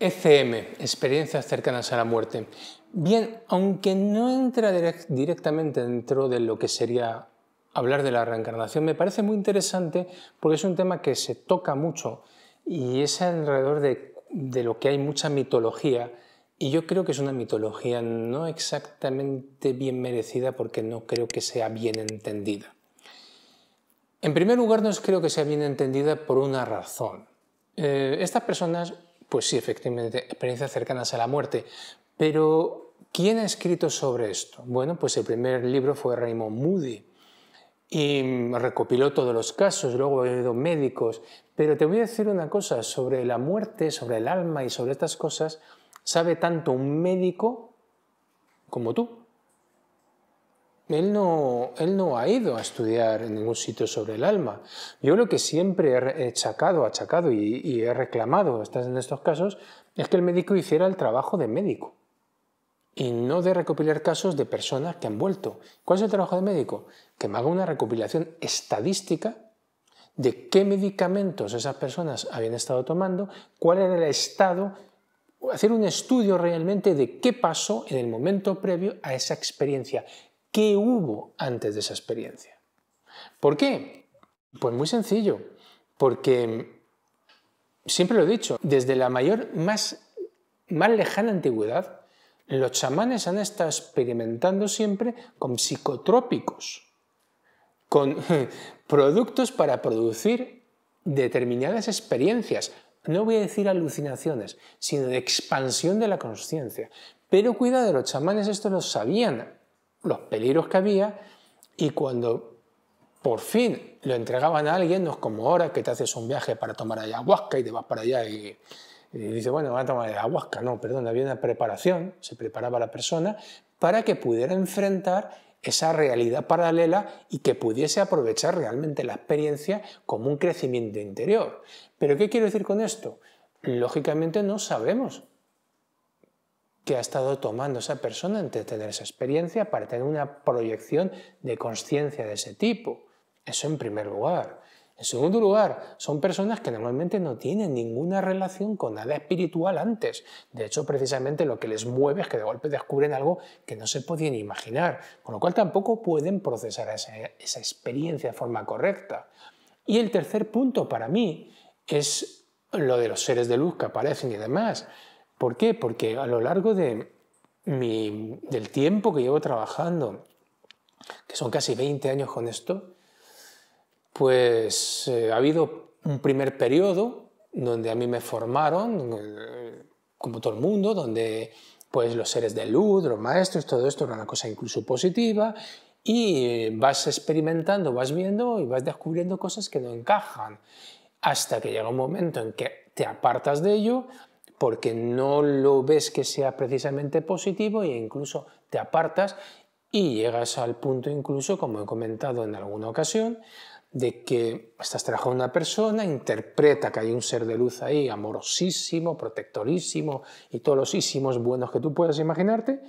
ECM, experiencias cercanas a la muerte. Bien, aunque no entra directamente dentro de lo que sería hablar de la reencarnación, me parece muy interesante porque es un tema que se toca mucho y es alrededor de, lo que hay mucha mitología y yo creo que es una mitología no exactamente bien merecida porque no creo que sea bien entendida. En primer lugar, no creo que sea bien entendida por una razón. Eh, estas personas pues sí, efectivamente, experiencias cercanas a la muerte. Pero, ¿quién ha escrito sobre esto? Bueno, pues el primer libro fue Raymond Moody y recopiló todos los casos, luego ha habido médicos, pero te voy a decir una cosa, sobre la muerte, sobre el alma y sobre estas cosas, sabe tanto un médico como tú él no, él no ha ido a estudiar en ningún sitio sobre el alma. Yo lo que siempre he achacado, achacado y, y he reclamado en estos casos es que el médico hiciera el trabajo de médico y no de recopilar casos de personas que han vuelto. ¿Cuál es el trabajo de médico? Que me haga una recopilación estadística de qué medicamentos esas personas habían estado tomando, cuál era el estado, hacer un estudio realmente de qué pasó en el momento previo a esa experiencia qué hubo antes de esa experiencia. ¿Por qué? Pues muy sencillo, porque siempre lo he dicho, desde la mayor, más, más lejana antigüedad, los chamanes han estado experimentando siempre con psicotrópicos, con productos para producir determinadas experiencias. No voy a decir alucinaciones, sino de expansión de la conciencia. Pero cuidado, los chamanes esto lo sabían los peligros que había y cuando por fin lo entregaban a alguien, no es como ahora que te haces un viaje para tomar ayahuasca y te vas para allá y, dices, bueno, van a tomar ayahuasca. No, perdón, había una preparación, se preparaba la persona para que pudiera enfrentar esa realidad paralela y que pudiese aprovechar realmente la experiencia como un crecimiento interior. Pero ¿qué quiero decir con esto? Lógicamente no sabemos que ha estado tomando esa persona antes de tener esa experiencia para tener una proyección de conciencia de ese tipo. Eso en primer lugar. En segundo lugar, son personas que normalmente no tienen ninguna relación con nada espiritual antes. De hecho, precisamente lo que les mueve es que de golpe descubren algo que no se podían imaginar, con lo cual tampoco pueden procesar esa, esa experiencia de forma correcta. Y el tercer punto para mí es lo de los seres de luz que aparecen y demás. ¿Por qué? Porque a lo largo de del tiempo que llevo trabajando, que son casi 20 años con esto, pues eh, ha habido un primer periodo donde a mí me formaron, eh, como todo el mundo, donde pues los seres de luz, los maestros, todo esto era una cosa incluso positiva y eh, vas experimentando, vas viendo y vas descubriendo cosas que no encajan hasta que llega un momento en que te apartas de ello porque no lo ves que sea precisamente positivo e incluso te apartas y llegas al punto incluso, como he comentado en alguna ocasión, de que estás trabajando una persona, interpreta que hay un ser de luz ahí, amorosísimo, protectorísimo y todos los buenos que tú puedas imaginarte,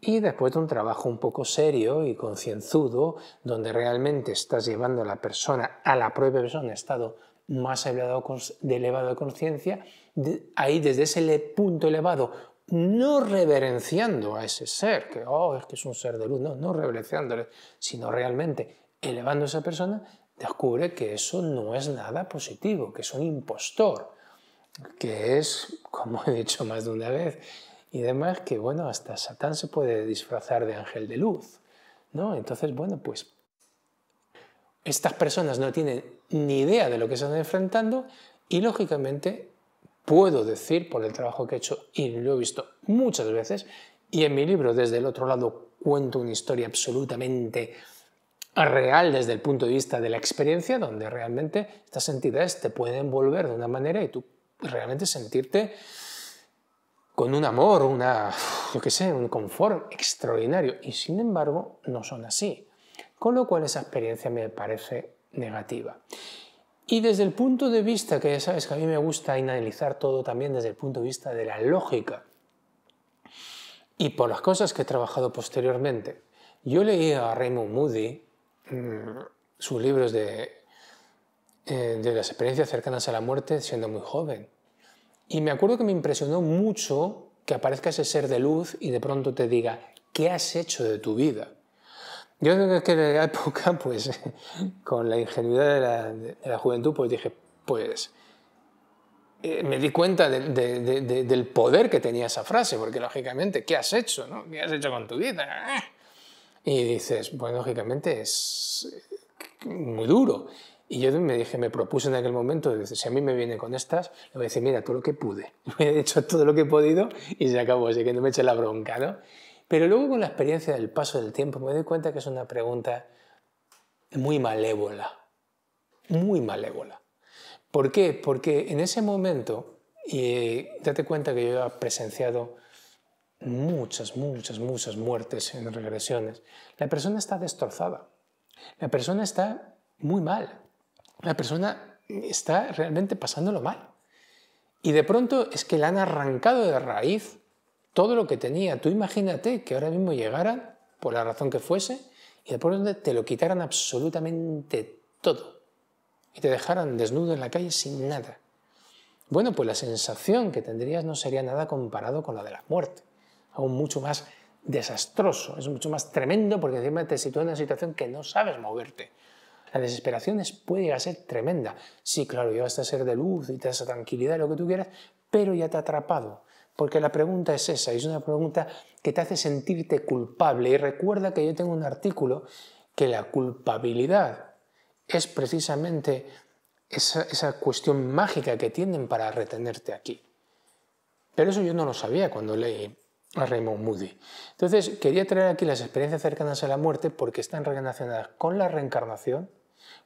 y después de un trabajo un poco serio y concienzudo, donde realmente estás llevando a la persona, a la propia persona, estado más elevado de conciencia, ahí desde ese punto elevado, no reverenciando a ese ser, que oh, es que es un ser de luz, no, no reverenciándole, sino realmente elevando a esa persona, descubre que eso no es nada positivo, que es un impostor, que es, como he dicho más de una vez, y demás, que bueno, hasta Satán se puede disfrazar de ángel de luz, ¿no? Entonces, bueno, pues estas personas no tienen ni idea de lo que se están enfrentando y lógicamente puedo decir por el trabajo que he hecho y lo he visto muchas veces, y en mi libro desde el otro lado cuento una historia absolutamente real desde el punto de vista de la experiencia, donde realmente estas entidades te pueden envolver de una manera y tú realmente sentirte con un amor, una, un confort extraordinario. Y sin embargo, no son así. Con lo cual esa experiencia me parece negativa. Y desde el punto de vista, que ya sabes que a mí me gusta analizar todo también desde el punto de vista de la lógica, y por las cosas que he trabajado posteriormente, yo leí a Raymond Moody mm, sus libros de, eh, de las experiencias cercanas a la muerte siendo muy joven. Y me acuerdo que me impresionó mucho que aparezca ese ser de luz y de pronto te diga, ¿qué has hecho de tu vida? Yo creo que en la época, pues, con la ingenuidad de la, juventud, pues dije, pues, eh, me di cuenta del poder que tenía esa frase, porque lógicamente, ¿qué has hecho? No? ¿Qué has hecho con tu vida? Y dices, pues, lógicamente es eh, muy duro. Y yo me dije, me propuse en aquel momento, si a mí me viene con estas, le voy a decir, mira, todo lo que pude, he hecho todo lo que he podido y se acabó, así que no me eche la bronca, ¿no? Pero luego con la experiencia del paso del tiempo me doy cuenta que es una pregunta muy malévola, muy malévola. ¿Por qué? Porque en ese momento, y eh, date cuenta que yo he presenciado muchas, muchas, muchas muertes en regresiones, la persona está destrozada, la persona está muy mal, la persona está realmente pasándolo mal. Y de pronto es que la han arrancado de raíz todo lo que tenía. Tú imagínate que ahora mismo llegaran, por la razón que fuese, y después te lo quitaran absolutamente todo y te dejaran desnudo en la calle sin nada. Bueno, pues la sensación que tendrías no sería nada comparado con la de la muerte, aún mucho más desastroso, es mucho más tremendo porque encima te sitúa en una situación que no sabes moverte. La desesperación es, puede llegar a ser tremenda. Sí, claro, llegas a ser de luz y te das esa tranquilidad, lo que tú quieras, pero ya te ha atrapado porque la pregunta es esa, es una pregunta que te hace sentirte culpable. Y recuerda que yo tengo un artículo que la culpabilidad es precisamente esa, cuestión mágica que tienen para retenerte aquí. Pero eso yo no lo sabía cuando leí a Raymond Moody. Entonces, quería traer aquí las experiencias cercanas a la muerte porque están relacionadas con la reencarnación,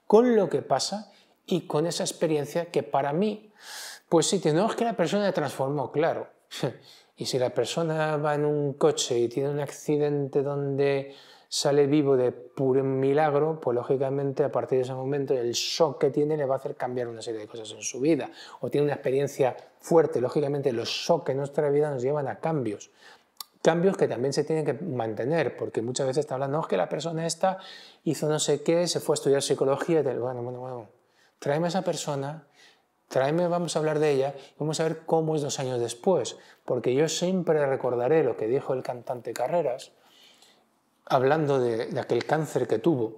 con lo que pasa y con esa experiencia que para mí, pues sí, tenemos que la persona se transformó, claro, y si la persona va en un coche y tiene un accidente donde sale vivo de puro milagro, pues lógicamente a partir de ese momento el shock que tiene le va a hacer cambiar una serie de cosas en su vida o tiene una experiencia fuerte, lógicamente los shocks en nuestra vida nos llevan a cambios. Cambios que también se tienen que mantener, porque muchas veces está hablando que la persona esta hizo no sé qué, se fue a estudiar psicología, y bueno, bueno, bueno, tráeme a esa persona tráeme, vamos a hablar de ella, vamos a ver cómo es dos años después, porque yo siempre recordaré lo que dijo el cantante Carreras, hablando de, aquel cáncer que tuvo,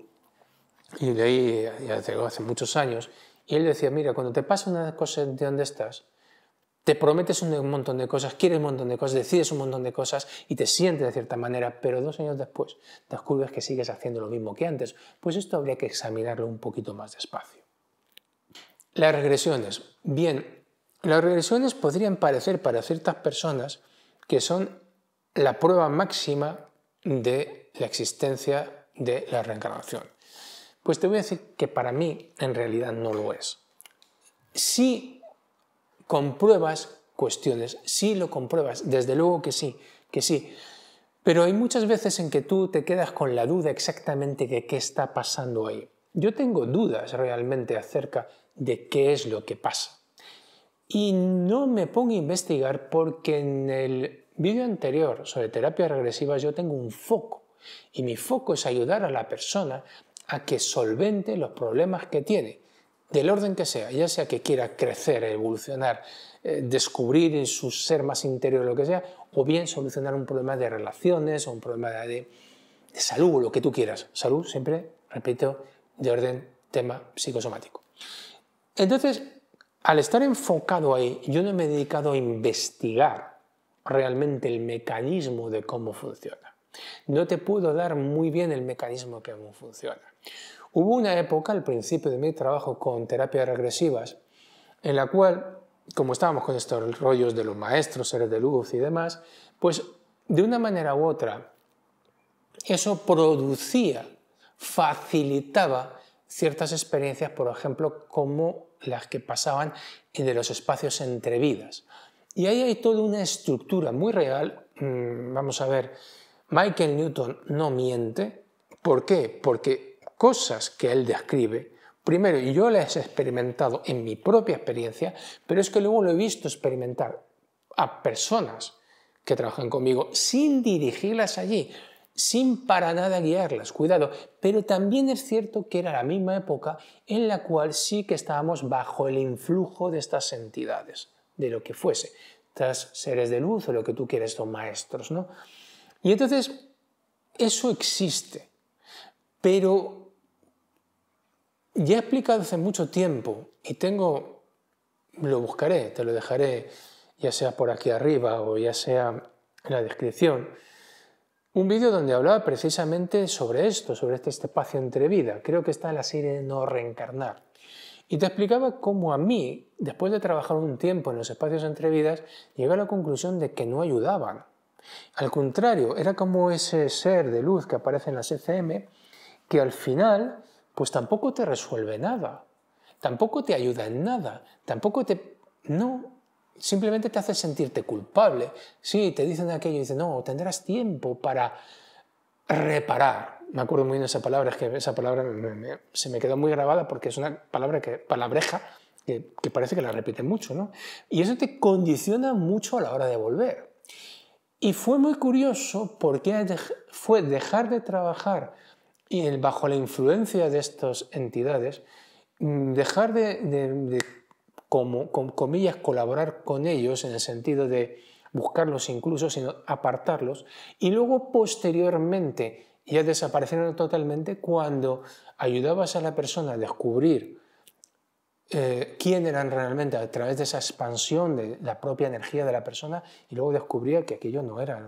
y de ahí hace muchos años, y él decía, mira, cuando te pasa una cosa de donde estás, te prometes un montón de cosas, quieres un montón de cosas, decides un montón de cosas y te sientes de cierta manera, pero dos años después descubres que sigues haciendo lo mismo que antes. Pues esto habría que examinarlo un poquito más despacio. Las regresiones. Bien, las regresiones podrían parecer para ciertas personas que son la prueba máxima de la existencia de la reencarnación. Pues te voy a decir que para mí en realidad no lo es. Sí compruebas cuestiones, sí lo compruebas, desde luego que sí, que sí. Pero hay muchas veces en que tú te quedas con la duda exactamente de qué está pasando ahí. Yo tengo dudas realmente acerca de qué es lo que pasa. Y no me pongo a investigar porque en el vídeo anterior sobre terapias regresivas yo tengo un foco y mi foco es ayudar a la persona a que solvente los problemas que tiene, del orden que sea, ya sea que quiera crecer, evolucionar, eh, descubrir en su ser más interior lo que sea, o bien solucionar un problema de relaciones o un problema de, salud o lo que tú quieras. Salud, siempre, repito, de orden tema psicosomático. Entonces, al estar enfocado ahí, yo no me he dedicado a investigar realmente el mecanismo de cómo funciona. No te puedo dar muy bien el mecanismo de cómo funciona. Hubo una época al principio de mi trabajo con terapias regresivas en la cual, como estábamos con estos rollos de los maestros, seres de luz y demás, pues de una manera u otra eso producía, facilitaba ciertas experiencias, por ejemplo, como las que pasaban en los espacios entre vidas. Y ahí hay toda una estructura muy real. Mm, vamos a ver, Michael Newton no miente. ¿Por qué? Porque cosas que él describe, primero, yo las he experimentado en mi propia experiencia, pero es que luego lo he visto experimentar a personas que trabajan conmigo sin dirigirlas allí sin para nada guiarlas, cuidado, pero también es cierto que era la misma época en la cual sí que estábamos bajo el influjo de estas entidades, de lo que fuese, estas seres de luz o lo que tú quieres, son maestros, ¿no? Y entonces, eso existe, pero ya he explicado hace mucho tiempo y tengo, lo buscaré, te lo dejaré, ya sea por aquí arriba o ya sea en la descripción, un vídeo donde hablaba precisamente sobre esto, sobre este, espacio entre vida. Creo que está en la serie No Reencarnar. Y te explicaba cómo a mí, después de trabajar un tiempo en los espacios entre vidas, llegué a la conclusión de que no ayudaban. Al contrario, era como ese ser de luz que aparece en las ECM, que al final, pues tampoco te resuelve nada, tampoco te ayuda en nada, tampoco te... No, simplemente te hace sentirte culpable. Sí, te dicen aquello y dicen, no, tendrás tiempo para reparar. Me acuerdo muy bien de esa palabra, es que esa palabra se me quedó muy grabada porque es una palabra que, palabreja, que, parece que la repite mucho, ¿no? Y eso te condiciona mucho a la hora de volver. Y fue muy curioso porque fue dejar de trabajar y bajo la influencia de estas entidades, mm, dejar de como, con comillas, colaborar con ellos en el sentido de buscarlos incluso, sino apartarlos, y luego posteriormente ya desaparecieron totalmente cuando ayudabas a la persona a descubrir eh, quién eran realmente a través de esa expansión de la propia energía de la persona y luego descubría que aquello no era,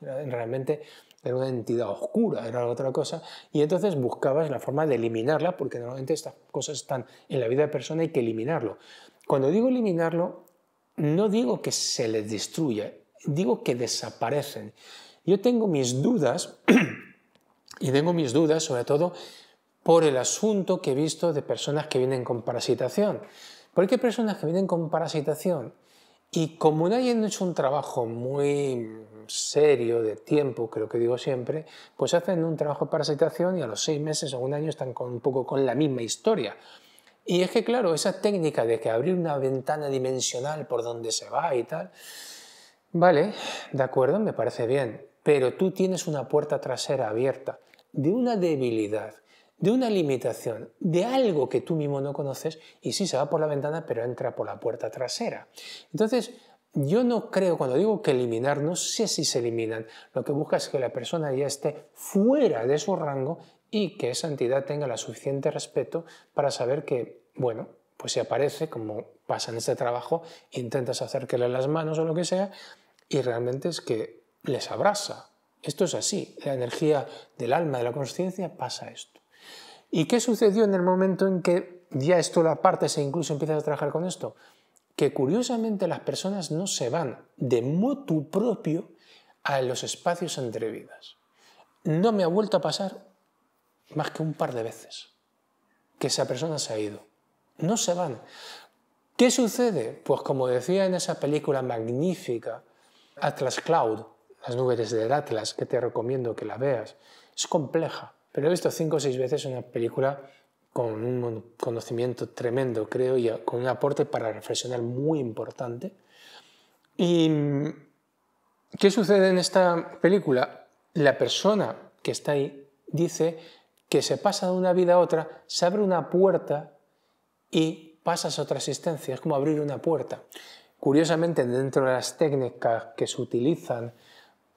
realmente era una entidad oscura, era otra cosa, y entonces buscabas la forma de eliminarla, porque normalmente estas cosas están en la vida de persona y hay que eliminarlo. Cuando digo eliminarlo, no digo que se les destruya, digo que desaparecen. Yo tengo mis dudas, y tengo mis dudas sobre todo por el asunto que he visto de personas que vienen con parasitación. Porque hay personas que vienen con parasitación y como no hayan hecho un trabajo muy serio de tiempo, creo que digo siempre, pues hacen un trabajo de parasitación y a los seis meses o un año están un poco con la misma historia. Y es que, claro, esa técnica de que abrir una ventana dimensional por donde se va y tal, vale, de acuerdo, me parece bien, pero tú tienes una puerta trasera abierta de una debilidad, de una limitación, de algo que tú mismo no conoces y sí se va por la ventana, pero entra por la puerta trasera. Entonces, yo no creo, cuando digo que eliminar, no sé si se eliminan. Lo que busca es que la persona ya esté fuera de su rango y que esa entidad tenga la suficiente respeto para saber que, bueno, pues si aparece, como pasa en este trabajo, intentas acercarle las manos o lo que sea, y realmente es que les abraza. Esto es así, la energía del alma, de la conciencia, pasa esto. ¿Y qué sucedió en el momento en que ya esto la parte e incluso empiezas a trabajar con esto? Que curiosamente las personas no se van de motu propio a los espacios entre vidas. No me ha vuelto a pasar más que un par de veces que esa persona se ha ido. No se van. ¿Qué sucede? Pues como decía en esa película magnífica, Atlas Cloud, las nubes del Atlas, que te recomiendo que la veas, es compleja, pero he visto cinco o seis veces una película con un conocimiento tremendo, creo, y con un aporte para reflexionar muy importante. ¿Y qué sucede en esta película? La persona que está ahí dice que se pasa de una vida a otra, se abre una puerta y pasas a otra existencia. Es como abrir una puerta. Curiosamente, dentro de las técnicas que se utilizan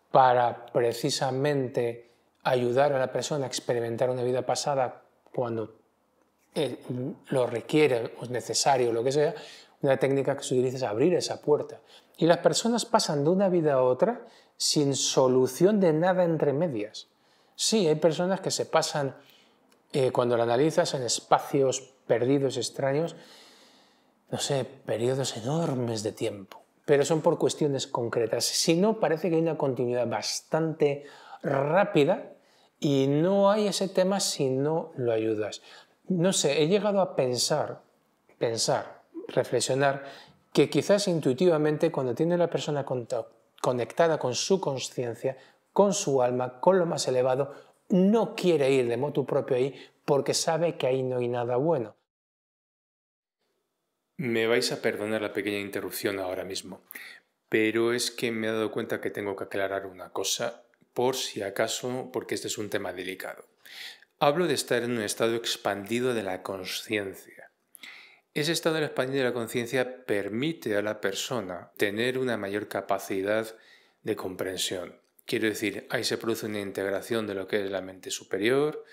para precisamente ayudar a la persona a experimentar una vida pasada cuando lo requiere o es necesario, lo que sea, una técnica que se utiliza es abrir esa puerta. Y las personas pasan de una vida a otra sin solución de nada entre medias. Sí, hay personas que se pasan, eh, cuando la analizas, en espacios perdidos, extraños, no sé, periodos enormes de tiempo, pero son por cuestiones concretas. Si no, parece que hay una continuidad bastante rápida y no hay ese tema si no lo ayudas. No sé, he llegado a pensar, pensar, reflexionar, que quizás intuitivamente cuando tiene la persona conectada con su conciencia, con su alma, con lo más elevado, no quiere ir de motu propio ahí porque sabe que ahí no hay nada bueno. Me vais a perdonar la pequeña interrupción ahora mismo, pero es que me he dado cuenta que tengo que aclarar una cosa por si acaso, porque este es un tema delicado. Hablo de estar en un estado expandido de la conciencia. Ese estado expandido de la conciencia permite a la persona tener una mayor capacidad de comprensión, Quiero decir, ahí se produce una integración de lo que es la mente superior,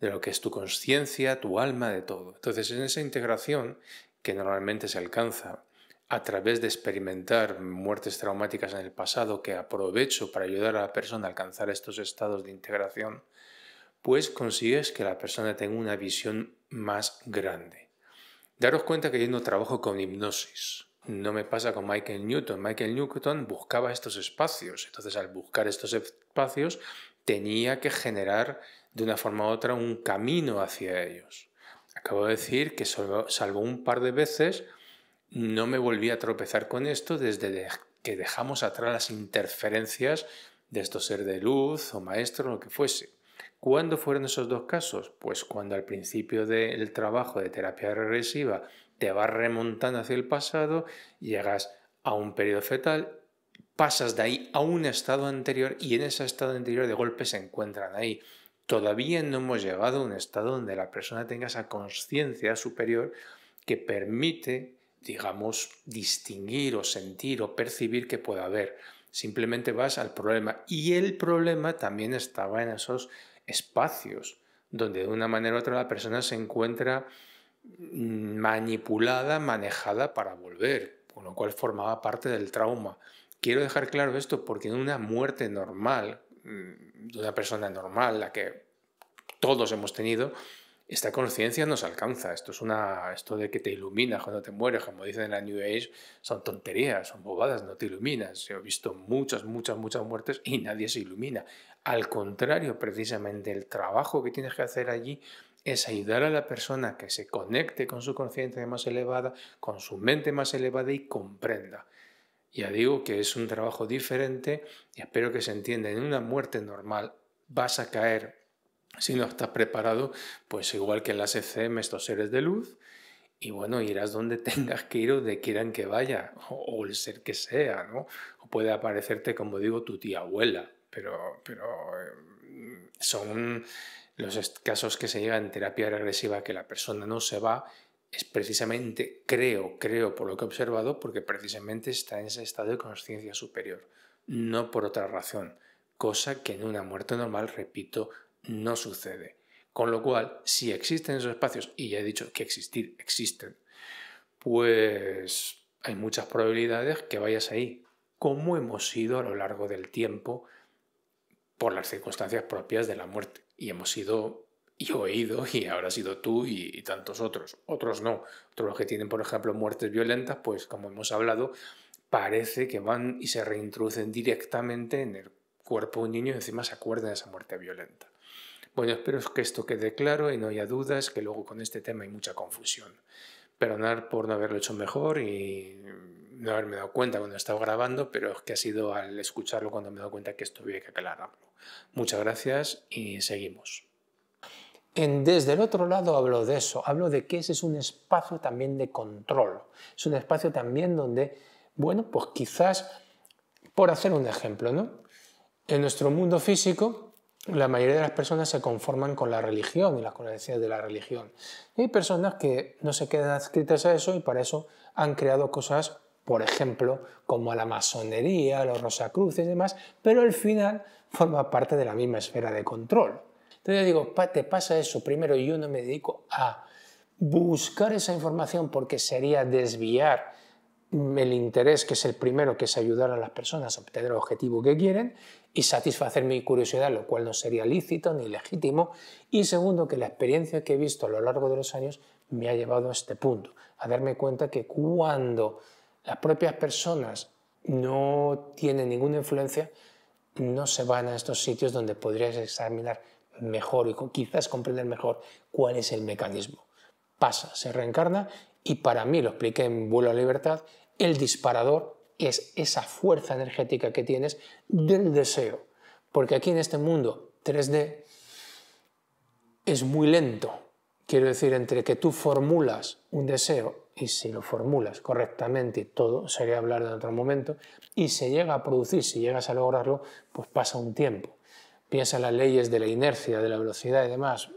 de lo que es tu conciencia, tu alma, de todo. Entonces, en esa integración que normalmente se alcanza a través de experimentar muertes traumáticas en el pasado que aprovecho para ayudar a la persona a alcanzar estos estados de integración, pues consigues que la persona tenga una visión más grande. Daros cuenta que yo no trabajo con hipnosis, no me pasa con Michael Newton. Michael Newton buscaba estos espacios. Entonces, al buscar estos espacios, tenía que generar de una forma u otra un camino hacia ellos. Acabo de decir que salvo un par de veces, no me volví a tropezar con esto desde que dejamos atrás las interferencias de estos seres de luz o maestro, lo que fuese. ¿Cuándo fueron esos dos casos? Pues cuando al principio del trabajo de terapia regresiva te vas remontando hacia el pasado, llegas a un periodo fetal, pasas de ahí a un estado anterior y en ese estado anterior de golpe se encuentran ahí. Todavía no hemos llegado a un estado donde la persona tenga esa conciencia superior que permite, digamos, distinguir o sentir o percibir que pueda haber. Simplemente vas al problema y el problema también estaba en esos espacios donde de una manera u otra la persona se encuentra mm, manipulada, manejada para volver, con lo cual formaba parte del trauma. Quiero dejar claro esto porque en una muerte normal, mm, de una persona normal, la que todos hemos tenido, esta conciencia nos alcanza. Esto es una, esto de que te ilumina cuando te mueres, como dicen en la New Age, son tonterías, son bobadas, no te iluminas. Yo he visto muchas, muchas, muchas muertes y nadie se ilumina. Al contrario, precisamente el trabajo que tienes que hacer allí es ayudar a la persona que se conecte con su conciencia más elevada, con su mente más elevada y comprenda. Ya digo que es un trabajo diferente y espero que se entienda. En una muerte normal vas a caer, si no estás preparado, pues igual que en las ECM, estos seres de luz, y bueno, irás donde tengas que ir o donde quieran que vaya, o, el ser que sea, ¿no? O puede aparecerte, como digo, tu tía abuela, pero, eh, son los casos que se llegan en terapia agresiva que la persona no se va, es precisamente, creo, creo por lo que he observado, porque precisamente está en ese estado de conciencia superior, no por otra razón, cosa que en una muerte normal, repito, no sucede. Con lo cual, si existen esos espacios, y ya he dicho que existir existen, pues hay muchas probabilidades que vayas ahí, como hemos ido a lo largo del tiempo por las circunstancias propias de la muerte. Y hemos sido, yo he y ahora has sido tú y, tantos otros. Otros no. Otros que tienen, por ejemplo, muertes violentas, pues como hemos hablado, parece que van y se reintroducen directamente en el cuerpo de un niño y encima se acuerdan de esa muerte violenta. Bueno, espero que esto quede claro y no haya dudas, que luego con este tema hay mucha confusión. Perdonar por no haberlo hecho mejor y no haberme dado cuenta cuando estaba grabando, pero es que ha sido al escucharlo cuando me he dado cuenta que esto había que aclararlo. Muchas gracias y seguimos. En, desde el otro lado hablo de eso, hablo de que ese es un espacio también de control, es un espacio también donde, bueno, pues quizás, por hacer un ejemplo, ¿no? En nuestro mundo físico, la mayoría de las personas se conforman con la religión y las creencias de la religión. hay personas que no se quedan adscritas a eso y para eso han creado cosas por ejemplo, como a la masonería, a los rosacruces y demás, pero al final forma parte de la misma esfera de control. Entonces yo digo, te pasa eso, primero yo no me dedico a buscar esa información porque sería desviar el interés, que es el primero, que es ayudar a las personas a obtener el objetivo que quieren y satisfacer mi curiosidad, lo cual no sería lícito ni legítimo. Y segundo, que la experiencia que he visto a lo largo de los años me ha llevado a este punto, a darme cuenta que cuando las propias personas no tienen ninguna influencia, no se van a estos sitios donde podrías examinar mejor y quizás comprender mejor cuál es el mecanismo. Pasa, se reencarna y para mí, lo expliqué en Vuelo a Libertad, el disparador es esa fuerza energética que tienes del deseo. Porque aquí en este mundo 3D es muy lento. Quiero decir, entre que tú formulas un deseo y si lo formulas correctamente, todo sería hablar en otro momento, y se llega a producir, si llegas a lograrlo, pues pasa un tiempo. Piensa en las leyes de la inercia, de la velocidad y demás.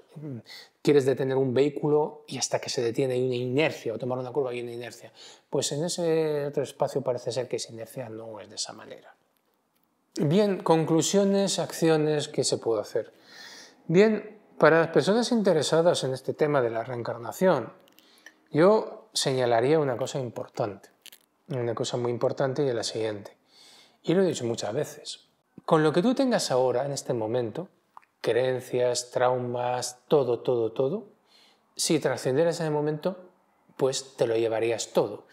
Quieres detener un vehículo y hasta que se detiene hay una inercia, o tomar una curva hay una inercia. Pues en ese otro espacio parece ser que esa inercia no es de esa manera. Bien, conclusiones, acciones que se puede hacer. Bien, para las personas interesadas en este tema de la reencarnación, yo señalaría una cosa importante, una cosa muy importante y es la siguiente. Y lo he dicho muchas veces. Con lo que tú tengas ahora, en este momento, creencias, traumas, todo, todo, todo, si trascendieras en el momento, pues te lo llevarías todo.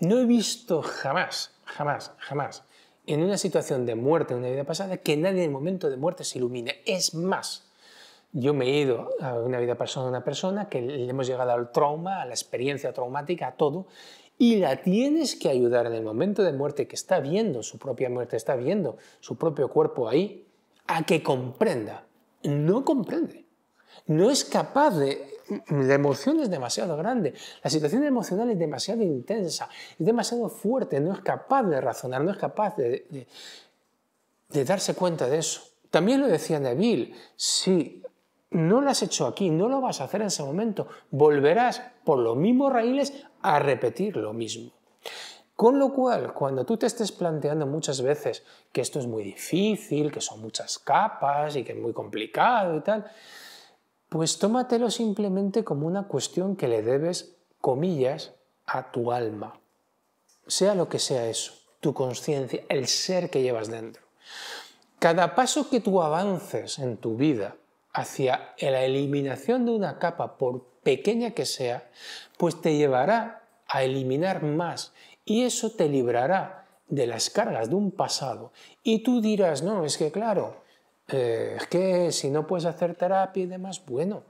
No he visto jamás, jamás, jamás, en una situación de muerte en una vida pasada, que nadie en el momento de muerte se ilumine. Es más, yo me he ido a una vida personal a una persona que le hemos llegado al trauma, a la experiencia traumática, a todo, y la tienes que ayudar en el momento de muerte que está viendo su propia muerte, está viendo su propio cuerpo ahí, a que comprenda. No comprende. No es capaz de... La emoción es demasiado grande, la situación emocional es demasiado intensa, es demasiado fuerte, no es capaz de razonar, no es capaz de, darse cuenta de eso. También lo decía Neville, si no lo has hecho aquí, no lo vas a hacer en ese momento. Volverás por los mismos raíles a repetir lo mismo. Con lo cual, cuando tú te estés planteando muchas veces que esto es muy difícil, que son muchas capas y que es muy complicado y tal, pues tómatelo simplemente como una cuestión que le debes, comillas, a tu alma. Sea lo que sea eso, tu conciencia, el ser que llevas dentro. Cada paso que tú avances en tu vida, hacia la eliminación de una capa, por pequeña que sea, pues te llevará a eliminar más y eso te librará de las cargas de un pasado. Y tú dirás, no, es que claro, eh, es que si no puedes hacer terapia y demás, bueno,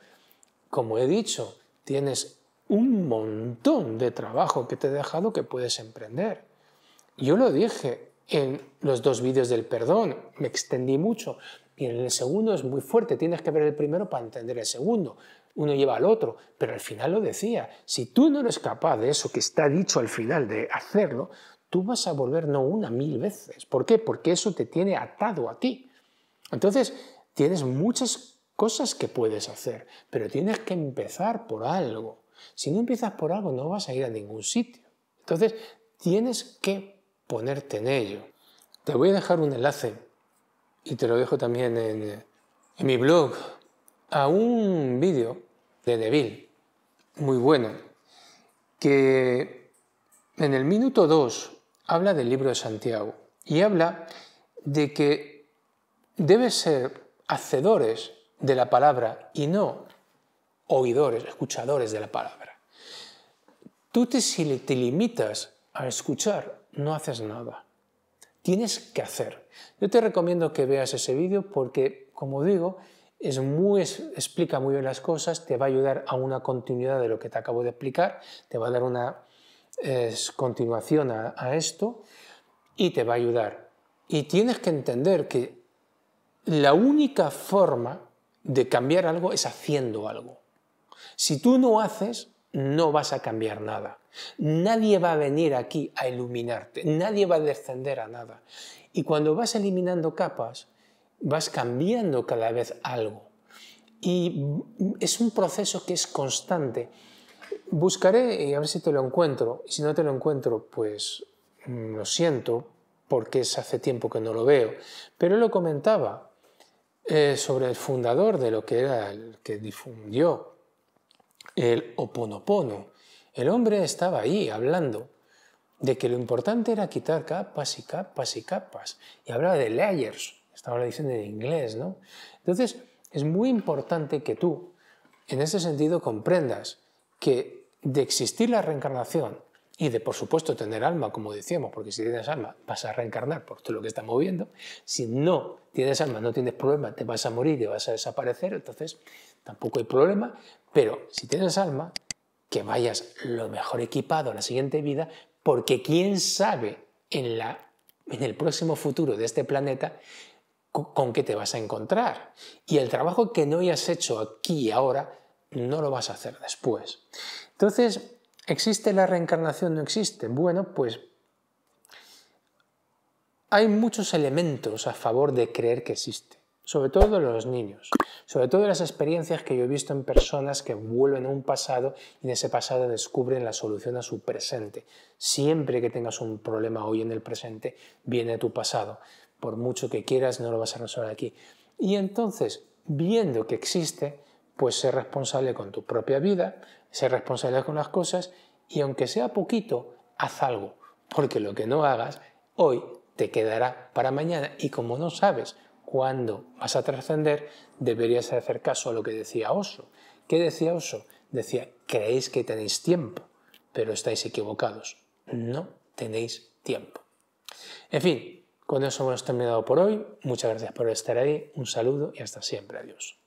como he dicho, tienes un montón de trabajo que te he dejado que puedes emprender. Yo lo dije en los dos vídeos del perdón, me extendí mucho, y el segundo es muy fuerte, tienes que ver el primero para entender el segundo. Uno lleva al otro, pero al final lo decía. Si tú no eres capaz de eso que está dicho al final, de hacerlo, tú vas a volver no una, mil veces. ¿Por qué? Porque eso te tiene atado a ti. Entonces, tienes muchas cosas que puedes hacer, pero tienes que empezar por algo. Si no empiezas por algo, no vas a ir a ningún sitio. Entonces, tienes que ponerte en ello. Te voy a dejar un enlace y te lo dejo también en, mi blog, a un vídeo de Neville, muy bueno, que en el minuto 2 habla del libro de Santiago y habla de que debes ser hacedores de la palabra y no oidores, escuchadores de la palabra. Tú si te limitas a escuchar, no haces nada tienes que hacer. Yo te recomiendo que veas ese vídeo porque, como digo, es explica muy bien las cosas, te va a ayudar a una continuidad de lo que te acabo de explicar, te va a dar una continuación a esto y te va a ayudar. Y tienes que entender que la única forma de cambiar algo es haciendo algo. Si tú no haces, no vas a cambiar nada. Nadie va a venir aquí a iluminarte, nadie va a descender a nada. Y cuando vas eliminando capas, vas cambiando cada vez algo. Y es un proceso que es constante. Buscaré y a ver si te lo encuentro. Si no te lo encuentro, pues mm, lo siento, porque es hace tiempo que no lo veo. Pero lo comentaba eh, sobre el fundador de lo que era el que difundió el oponopono. El hombre estaba ahí hablando de que lo importante era quitar capas y capas y capas. Y hablaba de layers, estaba diciendo en inglés, ¿no? Entonces, es muy importante que tú, en ese sentido, comprendas que de existir la reencarnación y de, por supuesto, tener alma, como decíamos, porque si tienes alma vas a reencarnar porque todo lo que estás moviendo, si no tienes alma, no tienes problema, te vas a morir y vas a desaparecer, entonces tampoco hay problema, pero si tienes alma, que vayas lo mejor equipado a la siguiente vida, porque quién sabe en, la, en el próximo futuro de este planeta con qué te vas a encontrar. Y el trabajo que no hayas hecho aquí y ahora, no lo vas a hacer después. Entonces, ¿existe la reencarnación? ¿No existe? Bueno, pues hay muchos elementos a favor de creer que existe sobre todo los niños, sobre todo las experiencias que yo he visto en personas que vuelven a un pasado y en ese pasado descubren la solución a su presente. Siempre que tengas un problema hoy en el presente, viene tu pasado. Por mucho que quieras, no lo vas a resolver aquí. Y entonces, viendo que existe, pues ser responsable con tu propia vida, ser responsable con las cosas y aunque sea poquito, haz algo, porque lo que no hagas hoy te quedará para mañana y como no sabes cuando vas a trascender, deberías hacer caso a lo que decía Oso. ¿Qué decía Oso? Decía, creéis que tenéis tiempo, pero estáis equivocados. No tenéis tiempo. En fin, con eso hemos terminado por hoy. Muchas gracias por estar ahí. Un saludo y hasta siempre. Adiós.